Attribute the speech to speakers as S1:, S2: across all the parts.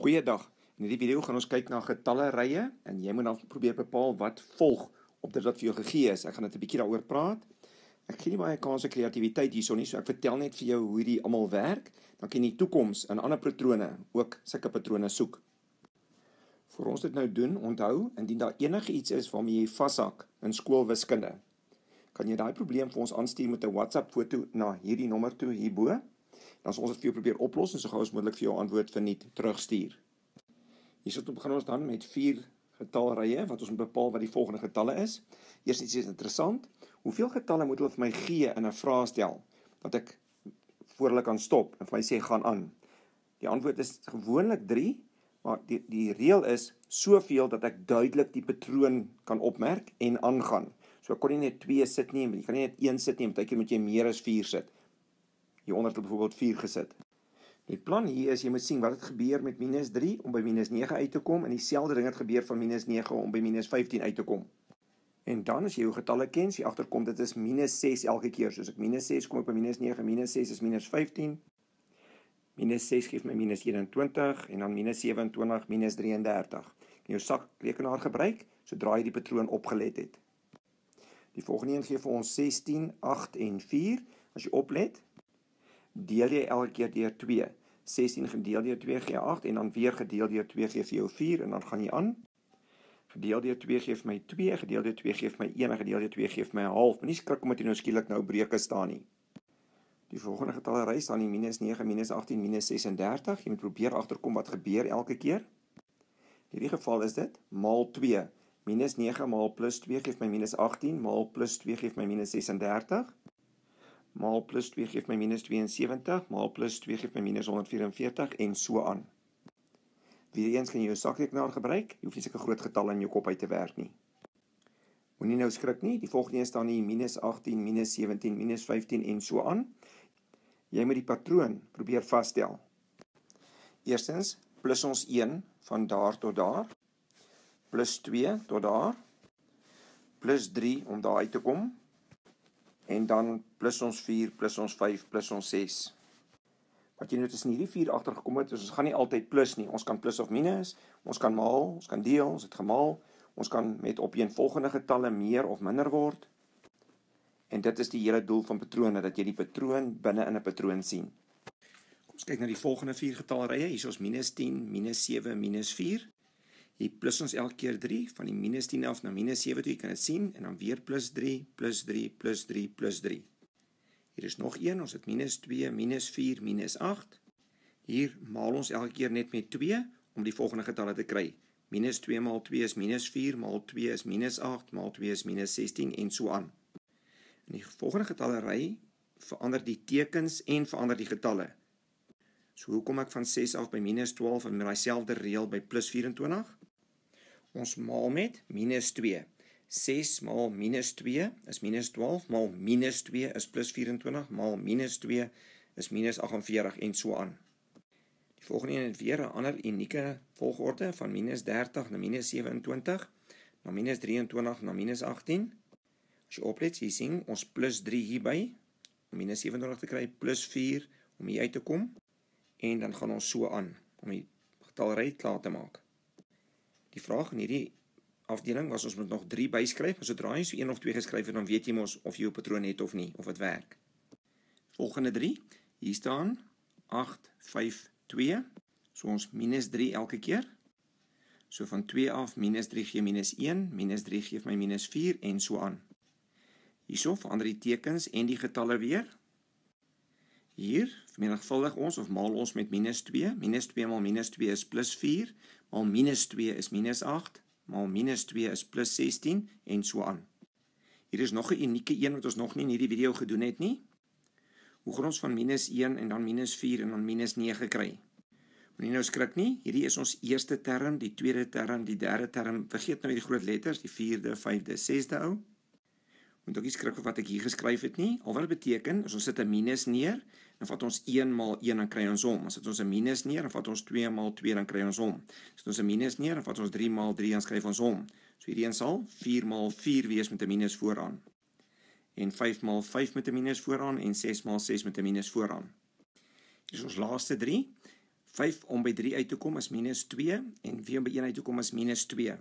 S1: Goeiedag. In hierdie video gaan ons kyk na getalle rye en jy moet dan probeer bepaal wat volg op dit wat vir jou gegee is. Ek gaan net 'n bietjie daaroor praat. Ek gee nie baie kans op kreatiwiteit hierson nie, so ek vertel net vir jou hoe hierdie almal werk, dan kan jy in die toekoms in ander patrone ook sulke patrone soek. Vir ons dit nou doen, onthou, indien daar enigiets is waarmee jy vashak in skoolwiskunde, kan jy daai probleem vir ons aanstuur met 'n WhatsApp foto na hierdie nommer toe hierbo dan sal ons dit vir jou probeer oplos en so gou as moontlik vir jou antwoord verniet terugstuur. Hier sit ons begin ons dan met vier getalrye wat ons moet bepaal wat die volgende getalle is. Eers iets is interessant, hoeveel getalle moet hulle vir my gee in 'n vraestel dat ek voor hulle kan stop en vir my sê gaan aan. Die antwoord is gewoonlik 3, maar die die reël is soveel dat ek duidelik die patroon kan opmerk en aangaan. So kon jy net 2 sit nie, jy kan nie net 1 sit nie, baie keer moet jy meer as 4 sit. Hieronder het byvoorbeeld 4 gesit. Die plan hier is jy moet sien wat het gebeur met -3 om by -9 uit te kom en dieselfde ding het gebeur van -9 om by -15 uit te kom. En dan as jy jou getalle ken, jy agterkom dit is -6 elke keer. Soos ek -6 kom op by -9, -6 is -15. -6 gee vir my -21 en dan -27, -33. In jou sak rekenaar gebruik sodra jy die patroon opgelet het. Die volgende een gee vir ons 16, 8 en 4 as jy oplet. 16 deel jy elke keer deur 2. 16 gedeel deur 2 gee 8 en dan weer gedeel deur 2 gee vir jou 4 en dan gaan jy aan. Gedeel deur 2 gee vir my 2, gedeel deur 2 gee vir my 1 en gedeel deur 2 gee vir my 0.5. Moenie skrik omdat jy nou skielik nou breuke staan nie. Die volgende getalle ry staan in -9, -18, -36. -36. Jy moet probeer agterkom wat gebeur elke keer. In hierdie geval is dit -2 -9 maal +2 gee vir my -18 maal +2 gee vir my -36 maal plus 2 gee my minus 72, maal plus 2 gee my minus 144 en so aan. Weereens kan jy jou sakrekenaar gebruik. Jy hoef nie sulke groot getalle in jou kop uit te werk nie. Moenie nou skrik nie. Die volgende een staan hier minus 18, minus 17, minus 15 en so aan. Jy moet die patroon probeer vasstel. Eerstens plus ons 1 van daar tot daar plus 2 tot daar plus 3 om daar uit te kom en dan plus ons 4 plus ons 5 plus ons 6. Wat jy nou tussen hierdie 4 agter gekom het, ons gaan nie altyd plus nie. Ons kan plus of minus, ons kan maal, ons kan deel, ons het gemaal. Ons kan met opeenvolgende getalle meer of minder word. En dit is die hele doel van patrone dat jy die patroon binne in 'n patroon sien. Kom ons kyk na die volgende 4 getalle rye. Hier is ons -10, -7, -4. Jy plus ons elke keer 3 van die minus 10 af na minus 7 toe. Jy kan dit sien en dan weer plus 3, plus 3, plus 3, plus 3. Hier is nog 1. Ons het minus 2, minus 4, minus 8. Hier maal ons elke keer net met 2 om die volgende getalle te kry. Minus 2 maal 2 is minus 4, maal 2 is minus 8, maal 2 is minus 16 en so aan. In die volgende getalle rei verander die tekens en verander die getalle. So hoe kom ek van 6 af by minus 12 en met daai selfde reël by plus 24? ons maal met minus 2. 6 maal minus 2 is minus 12, maal minus 2 is plus 24, maal minus 2 is minus 48 en so aan. Die volgende een het weer een ander unieke volgorde van minus 30 na minus 27, na minus 23 na minus 18. As jy oplet, jy sien ons plus 3 hierby, om minus 27 te kry, plus 4 om hier uit te kom, en dan gaan ons so aan, om die getal rijd klaar te maak. Die vraag in hierdie afdeling was ons moet nog 3 byskryf, maar sodra jy so 1 of 2 geskryf het, dan weet jy mos of jy 'n patroon het of nie, of dit werk. Volgende 3. Hier staan 8 5 2. So ons minus 3 elke keer. So van 2 af minus 3 gee minus 1, minus 3 gee vir my minus 4 en so aan. Hierso verander die tekens en die getalle weer. 8 5 2 hier vermenigvuldig ons of maal ons met minus 2. Minus 2 maal minus 2 is plus 4, maal minus 2 is minus 8, maal minus 2 is plus 16 en so aan. Hier is nog 'n unieke een wat ons nog nie in hierdie video gedoen het nie. Hoe gaan ons van minus 1 en dan minus 4 en dan minus 9 kry? Moenie nou skrik nie, hierdie is ons eerste term, die tweede term, die derde term. Vergeet nou die groot letters, die 4de, 5de, 6de ou. Oh moet ook nie skrik wat ek hier geskryf het nie. Al wat dit beteken, as ons sit 'n minus neer, dan vat ons 1 maal 1 dan kry ons hom. As dit ons 'n minus neer, dan vat ons 2 maal 2 dan kry ons hom. As dit ons 'n minus neer, dan vat ons 3 maal 3 dan skryf ons hom. So hierdie een sal 4 maal 4 wees met 'n minus vooraan. En 5 maal 5 met 'n minus vooraan en 6 maal 6 met 'n minus vooraan. Dis ons laaste 3. 5 om by 3 uit te kom is minus 2 en 2 om by 1 uit te kom is minus 2.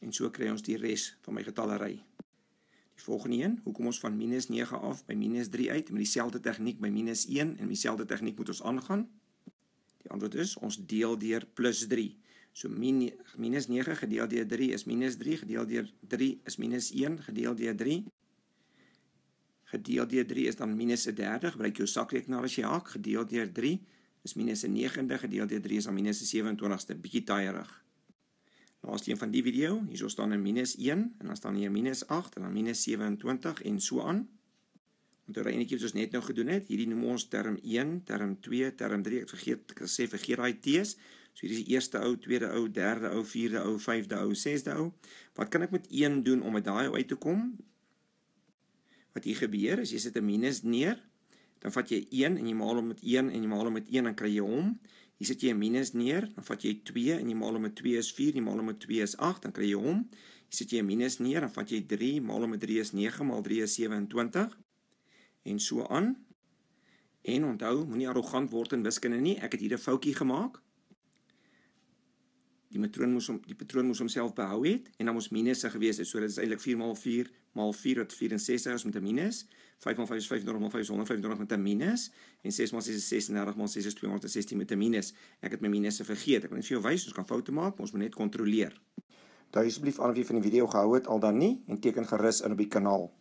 S1: En so kry ons die res van my getallery. Die volgende een, hoekom ons van minus 9 af by minus 3 uit met die selde techniek by minus 1 en die selde techniek moet ons aangaan? Die antwoord is, ons deel dier plus 3. So minus 9 gedeel dier 3 is minus 3, gedeel dier 3 is minus 1, gedeel dier 3. Gedeel dier 3 is dan minus 30, gebruik jou sakrekenaar as jy haak, gedeel dier 3 is minus 90, gedeel dier 3 is dan minus 27, is dit bietjie taierig. Nou as jy een van die video, hierso staan 'n minus 1 en dan staan hier minus 8 en dan minus 27 en so aan. Onthou daai enetjie wat ons net nou gedoen het, hierdie noem ons term 1, term 2, term 3. Ek vergeet ek sê vergeet daai T's. So hierdie is die eerste ou, tweede ou, derde ou, vierde ou, vyfde ou, sesde ou. Wat kan ek met 1 doen om met daai uit te kom? Wat hier gebeur is jy sit 'n minus neer, dan vat jy 1 en jy maal hom met 1 en jy maal hom met 1 en kry jy hom. Hier sit jy 'n minus neer, dan vat jy 2 en jy maal hom met 2 is 4, jy maal hom met 2 is 8, dan kry jy hom. Hier sit jy 'n minus neer, dan vat jy 3 maal hom met 3 is 9 maal 3 is 27 en so aan. En onthou, moenie arrogant word in wiskunde nie. Ek het hier 'n foutjie gemaak die matroon moes hom die patroon moes homself behou het en dan ons minusse er gewees het. So dit is eintlik 4 maal 4 maal 4 wat 64 is met 'n minus. 5 maal 5 is 25 maal 5 is 125 met 'n minus en 6 maal 6 is 36 maal 6 is 216 met 'n minus. Ek het my minusse vergeet. Ek wil net vir jou wys ons kan foute maak, maar ons moet net kontroleer. Daai asseblief aan wie van die video gehou het al dan nie en teken gerus in op die kanaal.